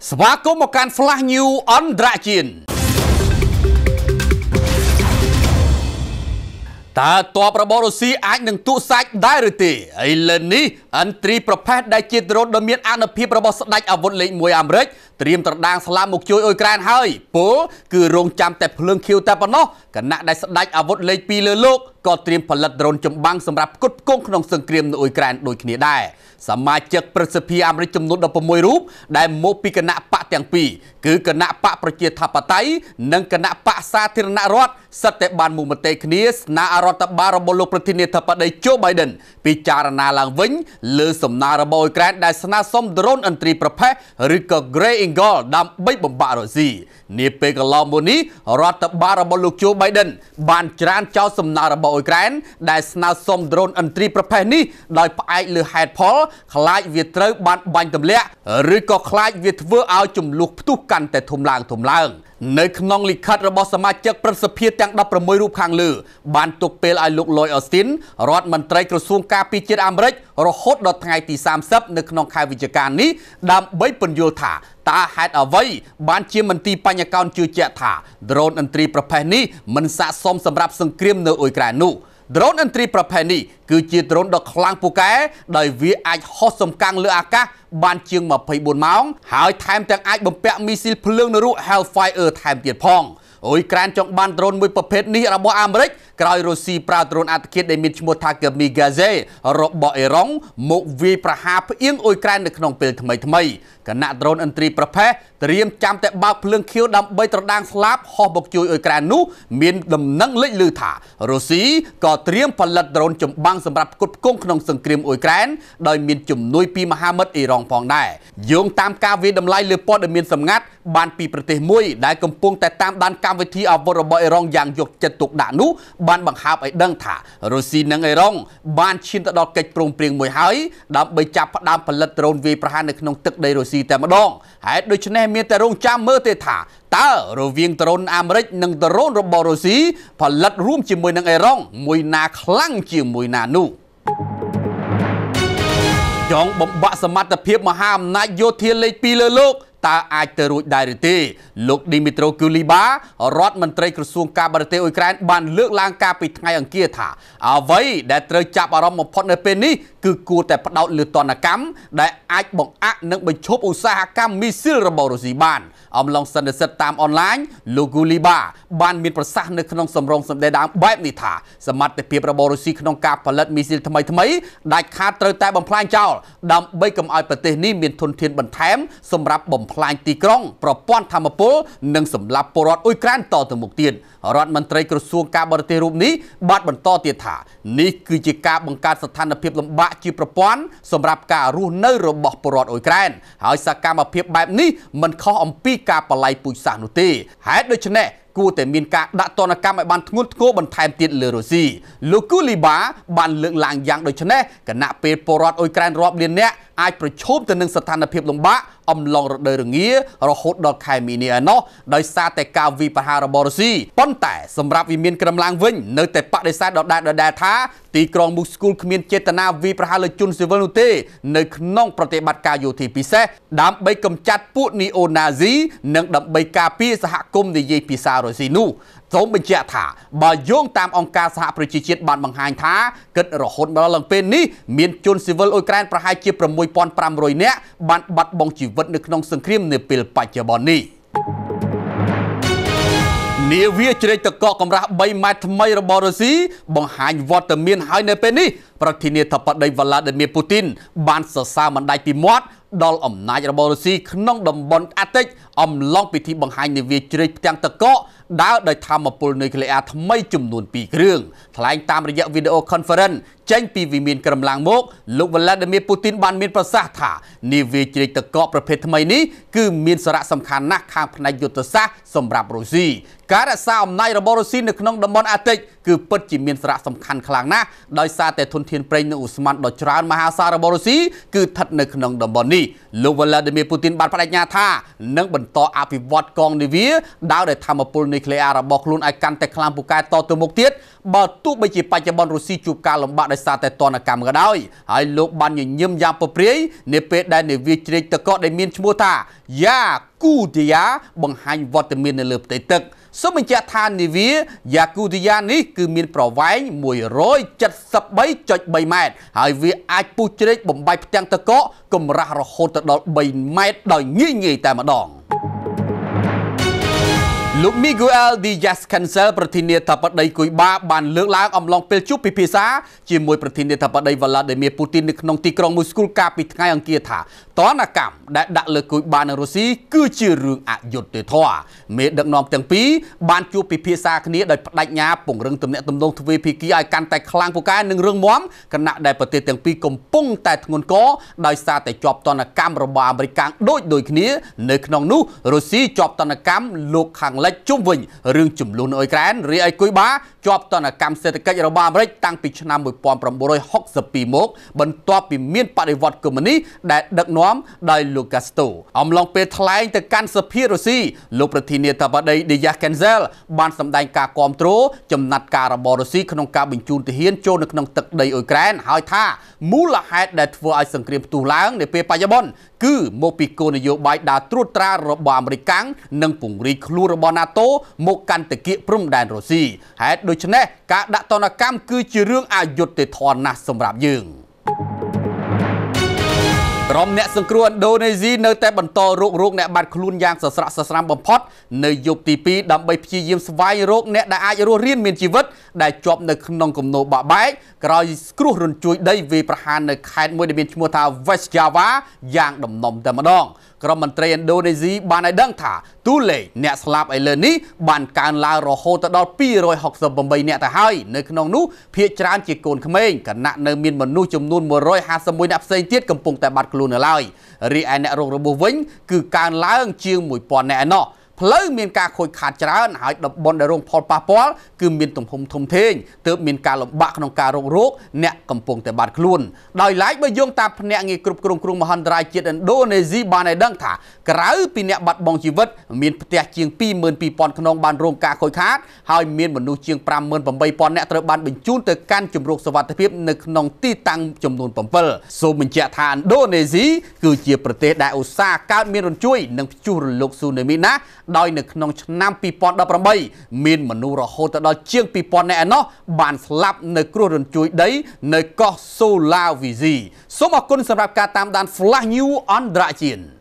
Sebab aku makan flah new on drachin. តើតបរបស់រុស្ស៊ីអាចនឹងទូសាច់ដែរឬទេឥឡូវនេះអិនត្រីប្រផេសដែលជាទ្រនដ៏មានអនុភាពរបស់ស្ដេចអាវុធលេខ1អាមេរិកត្រៀមត្រដាងស្លាប់មកជួយអ៊ុយក្រែនហើយពលគឺរងចាំតែភ្លើងខៀវតែប៉ុណ្ណោះគណៈដែលស្ដេចអាវុធលេខ2លើលោកក៏ត្រៀមផលិតដ្រូនចម្បាំងសម្រាប់ផ្គត់ផ្គង់ក្នុងសង្គ្រាមនៅអ៊ុយក្រែនដូចគ្នាដែរសមាជិកប្រសិទ្ធិអាមេរិកចំនួន16រូបដែលមកពីគណៈបកទាំងពីរគឺគណៈបកប្រជាធិបតេយ្យនិងគណៈបកសាធារណរដ្ឋសិតតែបានមុខមតិគ្នាស្នើរដ្ឋបាលរបស់លោកប្រធានាធិបតីជូបៃដិន ពិចារណាឡើងវិញលើសំណើរបស់អ៊ុយក្រែនដែលស្នើសុំ drone ឥន្ទ្រីប្រភេទឬក៏ Grey Eagle ដើម្បីបំបាក់រុស្ស៊ីនាពេលកន្លងមកនេះរដ្ឋបាលរបស់លោកជូបៃដិន បានច្រានចោលសំណើរបស់អ៊ុយក្រែនដែលស្នើសុំ drone ឥន្ទ្រីប្រភេទនេះដោយផ្អែកលើហេតុផលខ្លាចវាត្រូវ បានបាញ់ទម្លាក់ឬក៏ខ្លាចវាធ្វើឲ្យជចំនួនផ្ទុះកាន់តែធំឡើងធំឡើង នៅក្នុងលិខិតរបស់សមាជិកប្រសិទ្ធិទាំង16រូបខាង លើ បានទុកពេលឲ្យលោកលយអូស្ទីនរដ្ឋមន្ត្រីក្រសួងការពារជាតិអាមេរិករហូតដល់ថ្ងៃទី30នៅក្នុងខែវិច្ឆិកានេះដើម្បីពន្យល់ថាតើហេតុអ្វី បានជាមន្ត្រីបញ្ញកោនជឿជាក់ថាដ្រូនឥន្ទ្រីប្រភេទនេះមិនស័ក្តិសមសម្រាប់សង្គ្រាមនៅអ៊ុយក្រែននោះ។ drone entry ប្រភេទនេះគឺជា drone ដ៏ខ្លាំងពូកែដោយវាអាចហោះសំកាំងលើអាកាសបានជាង24ម៉ោង ហើយថែមទាំងអាចបំពាក់មីស៊ីលភ្លើងនៅរូប Hellfire ថែមទៀតផង។អ៊ុយក្រែនចង់បានដ្រូនមួយប្រភេទនេះរបស់អាមេរិកក្រោយរុស្ស៊ីប្រើដ្រូនអត្តឃាតដែលមានឈ្មោះថាកាមីហ្គាហ្សេរបស់អេរ៉ង់មកវាយប្រហារផ្អៀងអ៊ុយក្រែននៅក្នុងពេលថ្មីថ្មីគណៈដ្រូនឥន្ទ្រីប្រភេទត្រៀមចាំតែបើកភ្លើងខៀវដើម្បីត្រដាងស្លាប់ហោះមកជួយអ៊ុយក្រែននោះមានដំណឹងលេចឮថារុស្ស៊ីក៏ត្រៀមផលិតដ្រូនចម្បាំងសម្រាប់ផ្គត់ផ្គង់ក្នុងសង្គ្រាមអ៊ុយក្រែនដោយមានជំនួយពីមហាមិត្តអ៊ីរ៉ង់ផងដែរយោងតាមការវាយតម្លៃលើព័ត៌មានសម្ងាត់បានពីប្រទេសមួយដែលកំពុងតែតាមដានការកម្មវិធីអវុធរបស់អេរ៉ុងយ៉ាងយកចិត្តទុកដាក់នោះបានបង្ហើបឲ្យដឹងថារុស្ស៊ីនិងអេរ៉ុងបានឈានទៅដល់កិច្ចព្រមព្រៀងមួយហើយដើម្បីចាប់ផ្ដើមផលិតដ្រូនវាយប្រហារនៅក្នុងទឹកដីរុស្ស៊ីតែម្ដងហេតុដូច្នេះមានតែរង ចាំមើលទេថាតើរវាងដ្រូនអាមេរិកនិងដ្រូនរបស់រុស្ស៊ីផលិតរួម ជាមួយនឹងអេរ៉ុងមួយណាខ្លាំងជាមួយណានោះចង់បំបាក់សមត្ថភាពមហាអំណាចយោធាលេខ2លើលោកតើអាចទៅរួចដែរឬទេលោកឌីមីត្រូគូលីបារដ្ឋមន្ត្រីក្រសួងការបរទេសអ៊ុយក្រែនបានលើកឡើងការពីថ្ងៃអង្គារថាអ្វីដែលត្រូវចាប់អារម្មណ៍បំផុតនៅពេលនេះគឺគួរតែផ្ដោតលើតនកម្ម ដែលអាចបង្អាក់និងបញ្ឈប់ឧស្សាហកម្មមីស៊ីលរបស់រុស្ស៊ីបានអំឡុងសន្និសិទតាមអនឡាញលោកគូលីបាបានមានប្រសាសន៍នៅក្នុងសម្រងសម្ដីដើមបែបនេះថាសមត្ថភាពរបស់រុស្ស៊ីក្នុងការផលិតមីស៊ីលថ្មីថ្មីដាច់ខាតត្រូវតែបំផ្លាញចោលដើម្បីកុំឲ្យប្រទេស នេះមានធនធានបន្ថែមសម្រាប់បំផ្លាញទីក្រុងប្រព័ន្ធធម្មពលនិងសម្លាប់ពលរដ្ឋអ៊ុយក្រែនតទៅមុខទៀតរដ្ឋមន្ត្រីក្រសួងការបរទេសរូបនេះបានបន្តទៀតថានេះគឺជាការបង្កើតស្ថានភាពលំបាកក់ជាប្រព័ន្ធសម្រាប់ការរស់នៅរបស់ប្រជាអ៊ុយក្រែនហើយសកម្មភាព បែបនេះមិនខុសអំពីការបល័យពូជសាសន៍នោះទេហេតុដូច្នេះគួរតែមានការដាក់ទណ្ឌកម្មឲ្យបានធ្ងន់ធ្ងរបន្ថែមទៀតលើរុស្ស៊ីលោកគូលីបាបានលើកឡើងយ៉ាងដូចនេះគណៈពេលពលរដ្ឋអ៊ុយក្រែនរាប់លាននាក់អាចប្រឈមទៅនឹងស្ថានភាពលំបាកអំឡុងរដូវរងា រហូតដល់ខែមីនាឯណោះដោយសារតែការវិប្រហាររបស់រុស្ស៊ីប៉ុន្តែសម្រាប់វិមានក្រមឡើងវិញនៅតែបដិសេធដដែលដដែលថាទីក្រុងមូស្គូគ្មានចេតនាវិប្រហារលើជនស៊ីវិលនោះទេនៅក្នុងប្រតិបត្តិការយោធាពិសេសដើម្បីកម្ចាត់ពួកនីអូណាស៊ីនិងដើម្បីការពារសហគមន៍និយាយភាសារុយស៊ីនោះសូមបញ្ជាក់ថាបើយោងតាមអង្គការសហប្រជាជាតិបានបង្ហាញ ថាគិតរហូតមកដល់ពេលនេះមានជនស៊ីវិលអ៊ុយក្រែនប្រហែលជា6500នាក់បានបាត់បង់ជីវិតនៅក្នុងសង្គ្រាមនាពេលបច្ចុប្បន្ននេះនាវាជ្រែកតកកកម្រាស់3ម៉ែត្រថ្មីរបស់រុស្ស៊ីបង្ហាញវត្តមានហើយនៅពេលនេះប្រធានាធិបតីវ្លាឌីមៀពូទីនបានសរសើរម្ដាយពីមាត់ដល់អំណាចរបស់រុស្ស៊ីក្នុងតំបន់អាទិចអំឡុងពិធីបង្ហាញនាវាជ្រែកផ្ទាំងទឹកកកដើរដោយធម្មពលនុយក្លេអ៊ែរថ្មីចំនួន2គ្រឿងថ្លែងតាមរយៈវីដេអូ conference ចេញពីវិមានក្រមឡាងមកលោក Vladimir Putin បានមានប្រសាសន៍ថានាវាជ្រែកទឹកកកប្រភេទថ្មីនេះគឺមានសារៈសំខាន់ណាស់ខាងផ្នែកយុទ្ធសាស្ត្រសម្រាប់រុស្ស៊ីការរក្សាអំណាចរបស់រុស្ស៊ីនៅក្នុងតំបន់អាទិចគឺពិតជាមានសារៈសំខាន់ខ្លាំងណាស់ដោយសារតែធនធានប្រេងនិងឧស្ម័នដ៏ច្រើនមហាសាលរបស់រុស្ស៊ីគឺស្ថិតនៅក្នុងតំបន់នេះលោក Vladimir Putin បានបដិញ្ញាថានឹងបន្តអភិវឌ្ឍកងនាវាដោយដែលធម្មពលនុយក្លេអ៊ែររបស់ខ្លួនឲ្យកាន់តែខ្លាំងពូកែតទៅមុខទៀតបើទោះបីជាបច្ចុប្បន្នរុស្ស៊ីជួបការលំបាកដោយសារតែទណ្ឌកម្មក៏ដោយហើយលោកបានញញឹមយ៉ាងប្រព្រឹយនៅពេលដែលនាវាជ្រែកទឹកកកដែលមានឈ្មោះថាយ៉ាគូទីយ៉ាបង្ហាញវត្តមាននៅលើផ្ទៃទឹក។សូមបញ្ជាក់ថានាវាយ៉ាគូទីយ៉ានេះគឺមានប្រវែង173.3ម៉ែត្រហើយវាអាចពុះជ្រែកបំបែកផ្ទាំងទឹកកកកម្រាស់រហូតទៅដល់3ម៉ែត្រដោយងាយងាយតែម្ដងលោក Miguel Diaz Cancel ប្រធានាធិបតីគុយបាបានលើកឡើងអំឡុងពេលជួបពិភាក្សាជាមួយ ប្រធានាធិបតី Vladimir Putin នៅក្នុងទីក្រុង Moscow កាលពីថ្ងៃអង្គារថាតនកម្មដែលដាក់លើគុយបានិងរុស្ស៊ីគឺជារឿងអយុត្តិធម៌មេដឹកនាំទាំងពីរបាន ជួបពិភាក្សាគ្នាដោយបដិញ្ញាពង្រឹងទំនាក់ទំនងទ្វេភាគីឲ្យកាន់តែខ្លាំងពូកែនិងរឹងមាំគណៈដែលប្រទេសទាំងពីរកំពុងតែធ្ងន់កដោយសារតែជាប់តនកម្មរបស់អាមេរិកដូចដូចគ្នានៅក្នុងនោះរុស្ស៊ីជាប់តនកម្មលោកខាងលិចចជុំវិញរឿងចំនួនអ៊ុយក្រែនរីឯគុយបាជាប់ទណ្ឌកម្មសេដ្ឋកិច្ចរបស់អាមេរិកតាំងពីឆ្នាំ1962មក បន្ទាប់ពីមានបដិវត្តកុម្មុយនីសដែលដឹកនាំដោយលូកាស្តូអំឡុងពេលថ្លែងទៅកាន់សភារុស្ស៊ីលោកប្រធានាធិបតីដេយ៉ាកែនសែលបានសម្ដែងការគាំទ្រចំណាត់ការរបស់រុស្ស៊ីក្នុងការបញ្ជូនទាហានចូលនៅក្នុងទឹកដីអ៊ុយក្រែនហើយថាមូលហេតុដែលធ្វើឲ្យសង្គ្រាមផ្ទុះឡើងនៅពេលបច្ចុប្បន្នគឺមកពីគោលនយោបាយដើរត្រួតត្រារបស់អាមេរិកនិងពង្រីកខ្លួនរបស់ NATO មកកាន់តគៀកព្រំដែនរុស្ស៊ីហេតុដូច្នេះការដាក់ទណ្ឌកម្មគឺជារឿងអយុត្តិធម៌ណាស់សម្រាប់យើងក្រុមអ្នកសង្គ្រោះឥណ្ឌូនេស៊ីនៅតែបន្តរករោគអ្នកបាត់ខ្លួនយ៉ាងសស្រាក់សស្រាំបំផុត នៅយប់ទី2ដើម្បីព្យាយាមស្វែងរកអ្នកដែលអាចរស់រានមានជីវិតដែលជាប់នៅក្នុងគំនោបាក់បែកក្រោយគ្រោះរញ្ជួយ ដីវាប្រហារនៅខេត្តមួយដែលមានឈ្មោះថា West Java យ៉ាងដំណំតែម្ដង ក្រមមន្ត្រីឥណ្ឌូនេស៊ីបានឲ្យដឹងថាតួលេខអ្នកស្លាប់ឥឡូវនេះបានកើនឡើងរហូតដល់268អ្នកទៅហើយនៅក្នុងនោះភាគច្រើនជាកូនក្មេងគណៈនៅមានមនុស្សចំនួន151អ្នកផ្សេងទៀតកំពុងតែបាត់ខ្លួននៅឡើយរីឯអ្នករងរបួសវិញគឺកើនឡើងជាង1000អ្នកឯណោះ។ផ្លូវមានការខូចខាតច្រើនហើយតំបន់ដែលរងផលប៉ះពាល់គឺមានទំហំធំធេងទើបមានការលំបាកក្នុងការរករោគអ្នកកំពុងតែបាត់ខ្លួនដោយឡែកបើយោងតាមភ្នាក់ងារគ្រប់គ្រងគ្រោះមហន្តរាយជាតិឥណ្ឌូនេស៊ីបានឲ្យដឹងថាក្រៅពីអ្នកបាត់បង់ជីវិតមានផ្ទះជាង22,000ខ្នងបានរងការខូចខាតហើយមានមនុស្សជាង58,000នាក់ត្រូវបានបញ្ជូនទៅកាន់ជំរកសុវត្ថិភាពនៅក្នុងទីតាំងចំនួន7សូមបញ្ជាក់ថាឥណ្ឌូនេស៊ីគឺជាប្រទេសដែលឧស្សាហ៍កើតមានរញ្ជួយ និងព្យុះរលកស៊ូណាមីណាដោយនៅក្នុងឆ្នាំ2018មានមនុស្សរហូតទៅដល់ជាង2000នាក់ឯណោះបានស្លាប់ នៅគ្រោះរញ្ជួយដីនៅកោះ Sulawesi សូមអរគុណសម្រាប់ការតាមដាន Flash News អន្តរជាតិ